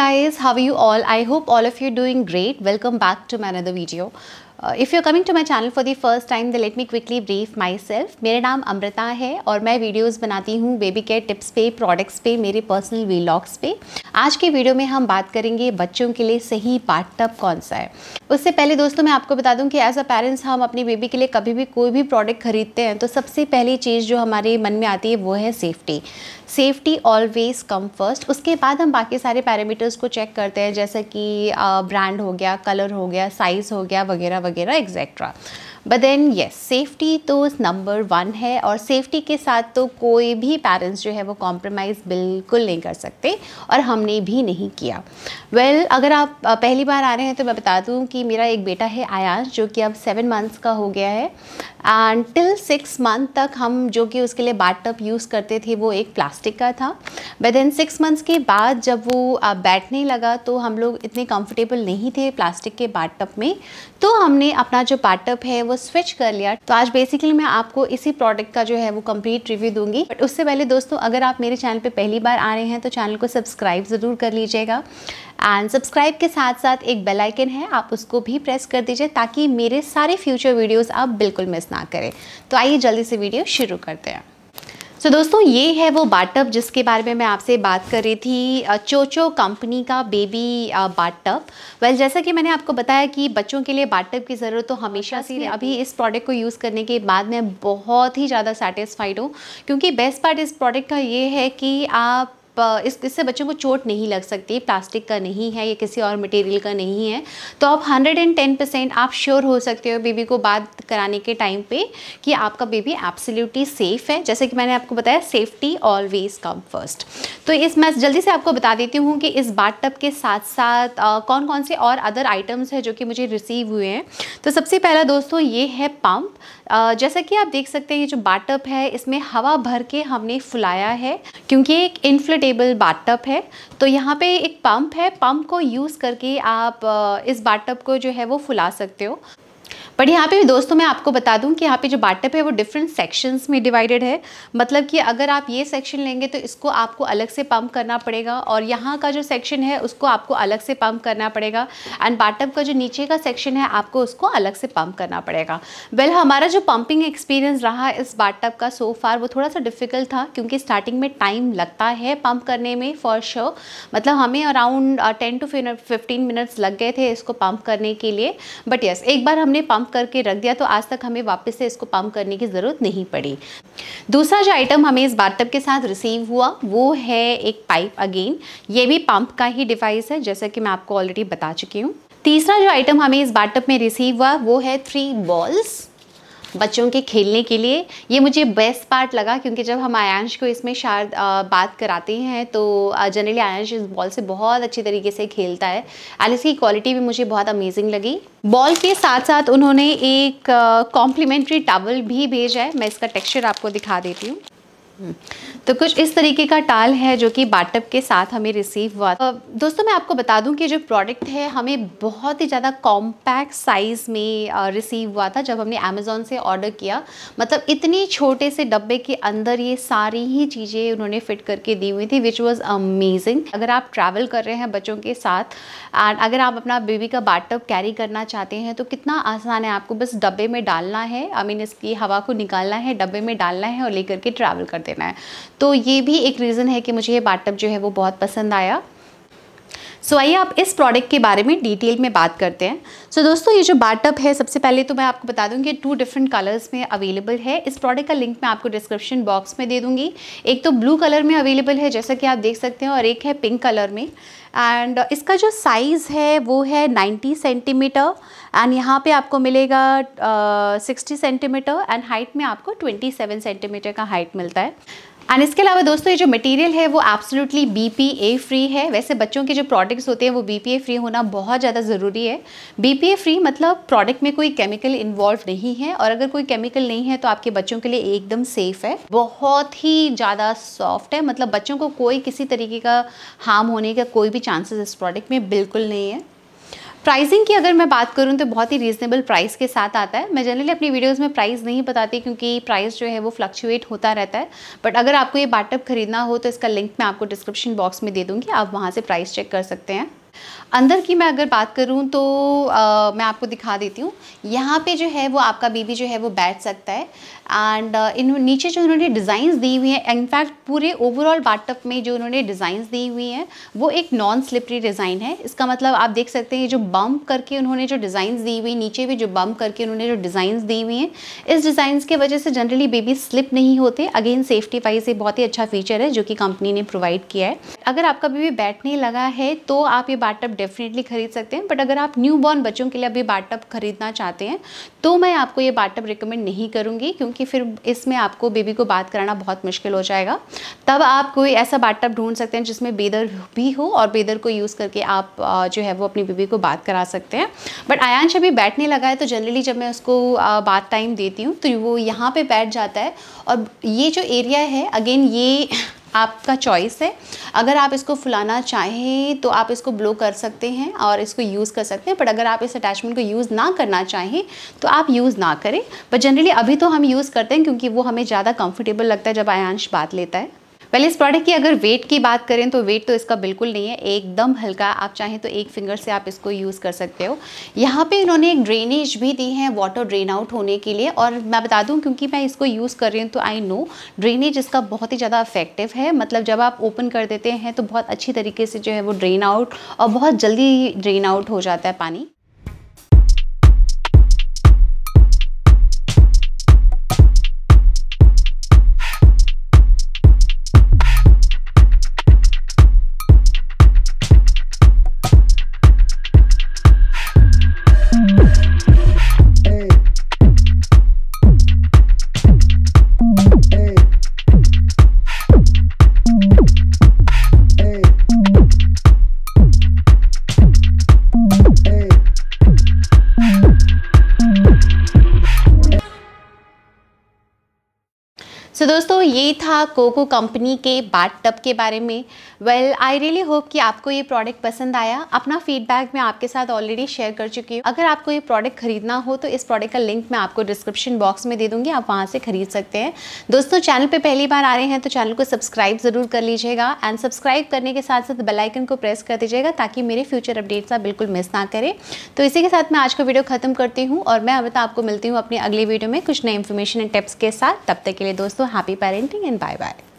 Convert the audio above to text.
guys how you all I hope all of you doing great welcome back to back to video if you coming to my channel for the first time the let me quickly brief myself मेरा नाम अमृता है और मैं videos बनाती हूँ baby care tips पे products पे मेरे पर्सनल वीलॉग्स पे आज के वीडियो में हम बात करेंगे बच्चों के लिए सही पार्टअप कौन सा है उससे पहले दोस्तों मैं आपको बता दूँ कि एज अ पेरेंट्स हम अपनी बेबी के लिए कभी भी कोई भी प्रोडक्ट खरीदते हैं तो सबसे पहली चीज़ जो हमारे मन में आती है वो है safety safety always come first उसके बाद हम बाकी सारे पैरामीटर्स को चेक करते हैं जैसे कि ब्रांड हो गया कलर हो गया साइज़ हो गया वगैरह वगैरह etcetera but then yes safety तो नंबर वन है और सेफ्टी के साथ तो कोई भी पेरेंट्स जो है वो कॉम्प्रोमाइज़ बिल्कुल नहीं कर सकते और हमने भी नहीं किया वेल well, अगर आप पहली बार आ रहे हैं तो मैं बता दूँ कि मेरा एक बेटा है आयाश जो कि अब सेवन मंथ्स का हो गया है एंड टिल सिक्स मंथ तक हम जो कि उसके लिए बाट यूज़ करते थे वो एक प्लास्टिक प्लास्टिक का था बट देन सिक्स मंथ्स के बाद जब वो बैठने लगा तो हम लोग इतने कंफर्टेबल नहीं थे प्लास्टिक के बाटअप में तो हमने अपना जो बाटअप है वो स्विच कर लिया तो आज बेसिकली मैं आपको इसी प्रोडक्ट का जो है वो कम्प्लीट रिव्यू दूंगी बट उससे पहले दोस्तों अगर आप मेरे चैनल पर पहली बार आ रहे हैं तो चैनल को सब्सक्राइब ज़रूर कर लीजिएगा एंड सब्सक्राइब के साथ साथ एक बेल आइकन है आप उसको भी प्रेस कर दीजिए ताकि मेरे सारे फ्यूचर वीडियोस आप बिल्कुल मिस ना करें तो आइए जल्दी से वीडियो शुरू करते हैं सो so, दोस्तों ये है वो बाटअप जिसके बारे में मैं आपसे बात कर रही थी चोचो कंपनी का बेबी बाटअप वेल जैसा कि मैंने आपको बताया कि बच्चों के लिए बाटअप की ज़रूरत तो हमेशा से अभी इस प्रोडक्ट को यूज़ करने के बाद मैं बहुत ही ज़्यादा सेटिस्फाइड हूँ क्योंकि बेस्ट पार्ट इस प्रोडक्ट का ये है कि आप इस इससे बच्चों को चोट नहीं लग सकती प्लास्टिक का नहीं है या किसी और मटेरियल का नहीं है तो आप 110 परसेंट आप श्योर हो सकते हो बेबी को बात कराने के टाइम पे कि आपका बेबी एब्सोल्युटली सेफ़ है जैसे कि मैंने आपको बताया सेफ्टी ऑलवेज कम फर्स्ट तो इस मैं जल्दी से आपको बता देती हूँ कि इस बाट टप के साथ साथ आ, कौन कौन से और अदर आइटम्स हैं जो कि मुझे रिसीव हुए हैं तो सबसे पहला दोस्तों ये है पम्प जैसा कि आप देख सकते हैं ये जो बाटअप है इसमें हवा भर के हमने फुलाया है क्योंकि एक इन्फ्लेटेबल बाटअप है तो यहाँ पे एक पंप है पंप को यूज़ करके आप इस बाटअप को जो है वो फुला सकते हो बट यहाँ पे भी दोस्तों मैं आपको बता दूँ कि यहाँ पे जो बाटप है वो डिफरेंट सेक्शंस में डिवाइडेड है मतलब कि अगर आप ये सेक्शन लेंगे तो इसको आपको अलग से पम्प करना पड़ेगा और यहाँ का जो सेक्शन है उसको आपको अलग से पम्प करना पड़ेगा एंड बाटअप का जो नीचे का सेक्शन है आपको उसको अलग से पम्प करना पड़ेगा वेल हमारा जो पम्पिंग एक्सपीरियंस रहा इस बाटअप का सो फार वो थोड़ा सा डिफ़िकल्ट था क्योंकि स्टार्टिंग में टाइम लगता है पम्प करने में फॉर श्योर मतलब हमें around ten to fifteen minutes लग गए थे इसको पम्प करने के लिए बट यस yes, एक बार हमने पम्प करके रख दिया तो आज तक हमें वापस से इसको पंप करने की ज़रूरत नहीं पड़ी दूसरा जो आइटम हमें इस बाथटब के साथ रिसीव हुआ वो है एक पाइप अगेन ये भी पंप का ही डिवाइस है जैसा कि मैं आपको ऑलरेडी बता चुकी हूँ तीसरा जो आइटम हमें इस बाथटब में रिसीव हुआ वो है थ्री बॉल्स बच्चों के खेलने के लिए ये मुझे बेस्ट पार्ट लगा क्योंकि जब हम आयांश को इसमें शायद बात कराते हैं तो जनरली आयांश इस बॉल से बहुत अच्छी तरीके से खेलता है एंड इसकी क्वालिटी भी मुझे बहुत अमेजिंग लगी बॉल के साथ साथ उन्होंने एक कॉम्प्लीमेंट्री टावल भी भेजा है मैं इसका टेक्स्चर आपको दिखा देती हूँ तो कुछ इस तरीके का टाल है जो कि बाटअप के साथ हमें रिसीव हुआ था दोस्तों मैं आपको बता दूं कि जो प्रोडक्ट है हमें बहुत ही ज़्यादा कॉम्पैक्ट साइज़ में रिसीव हुआ था जब हमने अमेज़ोन से ऑर्डर किया मतलब इतने छोटे से डब्बे के अंदर ये सारी ही चीज़ें उन्होंने फ़िट करके दी हुई थी विच वॉज़ अमेजिंग अगर आप ट्रैवल कर रहे हैं बच्चों के साथ एंड अगर आप अपना बेबी का बाटअप कैरी करना चाहते हैं तो कितना आसान है आपको बस डब्बे में डालना है आई मीन इसकी हवा को निकालना है डब्बे में डालना है और लेकर के ट्रैवल करते देना है तो ये भी एक रीज़न है कि मुझे ये बाटअप जो है वो बहुत पसंद आया सो आइए आप इस प्रोडक्ट के बारे में डिटेल में बात करते हैं सो so, दोस्तों ये जो बाटअप है सबसे पहले तो मैं आपको बता दूँ कि टू डिफरेंट कलर्स में अवेलेबल है इस प्रोडक्ट का लिंक मैं आपको डिस्क्रिप्शन बॉक्स में दे दूँगी एक तो ब्लू कलर में अवेलेबल है जैसा कि आप देख सकते हैं और एक है पिंक कलर में एंड इसका जो साइज़ है वो है 90 सेंटीमीटर एंड यहाँ पे आपको मिलेगा uh, 60 सेंटीमीटर एंड हाइट में आपको 27 सेंटीमीटर का हाइट मिलता है एंड इसके अलावा दोस्तों ये जो मटेरियल है वो एब्सोल्युटली बीपीए फ्री है वैसे बच्चों के जो प्रोडक्ट्स होते हैं वो बीपीए फ्री होना बहुत ज़्यादा ज़रूरी है बीपीए फ्री मतलब प्रोडक्ट में कोई केमिकल इन्वॉल्व नहीं है और अगर कोई केमिकल नहीं है तो आपके बच्चों के लिए एकदम सेफ़ है बहुत ही ज़्यादा सॉफ्ट है मतलब बच्चों को कोई किसी तरीके का हार्म होने का कोई भी चांसेस इस प्रोडक्ट में बिल्कुल नहीं है प्राइसिंग की अगर मैं बात करूँ तो बहुत ही रीजनेबल प्राइस के साथ आता है मैं जनरली अपनी वीडियोस में प्राइस नहीं बताती क्योंकि प्राइस जो है वो फ्लक्चुएट होता रहता है बट अगर आपको ये बाटअप खरीदना हो तो इसका लिंक मैं आपको डिस्क्रिप्शन बॉक्स में दे दूँगी आप वहाँ से प्राइस चेक कर सकते हैं अंदर की मैं अगर बात करूँ तो आ, मैं आपको दिखा देती हूँ यहाँ पे जो है वो आपका बेबी जो है वो बैठ सकता है एंड इन नीचे जो उन्होंने डिज़ाइंस दी हुई हैं इनफैक्ट पूरे ओवरऑल बाटअप में जो उन्होंने डिज़ाइंस दी हुई हैं वो एक नॉन स्लिपरी डिज़ाइन है इसका मतलब आप देख सकते हैं जो बम्प करके उन्होंने जो डिज़ाइंस दी हुई नीचे भी जो बम्प करके उन्होंने जो डिज़ाइंस दी हुई हैं इस डिज़ाइंस की वजह से जनरली बेबी स्लिप नहीं होते अगेन सेफ्टी वाइज ये बहुत ही अच्छा फीचर है जो कि कंपनी ने प्रोवाइड किया है अगर आपका बेबी बैठने लगा है तो आप ये बाटअप डेफिनेटली खरीद सकते हैं बट अगर आप न्यू बॉर्न बच्चों के लिए अभी बाटअप खरीदना चाहते हैं तो मैं आपको ये बाटअप रिकमेंड नहीं करूँगी क्योंकि फिर इसमें आपको बेबी को बात कराना बहुत मुश्किल हो जाएगा तब आप कोई ऐसा बाटअप ढूंढ सकते हैं जिसमें बेदर भी हो और बेदर को यूज़ करके आप जो है वो अपनी बेबी को बात करा सकते हैं बट आयांश अभी बैठने लगा है तो जनरली जब मैं उसको बात टाइम देती हूँ तो वो यहाँ पर बैठ जाता है और ये जो एरिया है अगेन ये आपका चॉइस है अगर आप इसको फुलाना चाहें तो आप इसको ब्लो कर सकते हैं और इसको यूज़ कर सकते हैं बट अगर आप इस अटैचमेंट को यूज़ ना करना चाहें तो आप यूज़ ना करें बट जनरली अभी तो हम यूज़ करते हैं क्योंकि वो हमें ज़्यादा कंफर्टेबल लगता है जब आयांश बात लेता है पहले इस प्रोडक्ट की अगर वेट की बात करें तो वेट तो इसका बिल्कुल नहीं है एकदम हल्का आप चाहें तो एक फिंगर से आप इसको यूज़ कर सकते हो यहाँ पे इन्होंने एक ड्रेनेज भी दी है वाटर ड्रेन आउट होने के लिए और मैं बता दूँ क्योंकि मैं इसको यूज़ कर रही हूँ तो आई नो ड्रेनेज इसका बहुत ही ज़्यादा अफेक्टिव है मतलब जब आप ओपन कर देते हैं तो बहुत अच्छी तरीके से जो है वो ड्रेन आउट और बहुत जल्दी ड्रेन आउट हो जाता है पानी todo esto दोस्तों ये था कोको कंपनी के बाट टब के बारे में वेल आई रियली होप कि आपको ये प्रोडक्ट पसंद आया अपना फीडबैक मैं आपके साथ ऑलरेडी शेयर कर चुकी हूँ अगर आपको ये प्रोडक्ट खरीदना हो तो इस प्रोडक्ट का लिंक मैं आपको डिस्क्रिप्शन बॉक्स में दे दूँगी आप वहाँ से खरीद सकते हैं दोस्तों चैनल पर पहली बार आ रहे हैं तो चैनल को सब्सक्राइब ज़रूर कर लीजिएगा एंड सब्सक्राइब करने के साथ साथ बेलाइकन को प्रेस कर दीजिएगा ताकि मेरे फ्यूचर अपडेट्स आप बिल्कुल मिस ना करें तो इसी के साथ मैं आज का वीडियो ख़त्म करती हूँ और मैं अब तक आपको मिलती हूँ अपने अगली वीडियो में कुछ नए इन्फॉर्मेशन एंड टिप्स के साथ तब तक के लिए दोस्तों happy parenting and bye bye.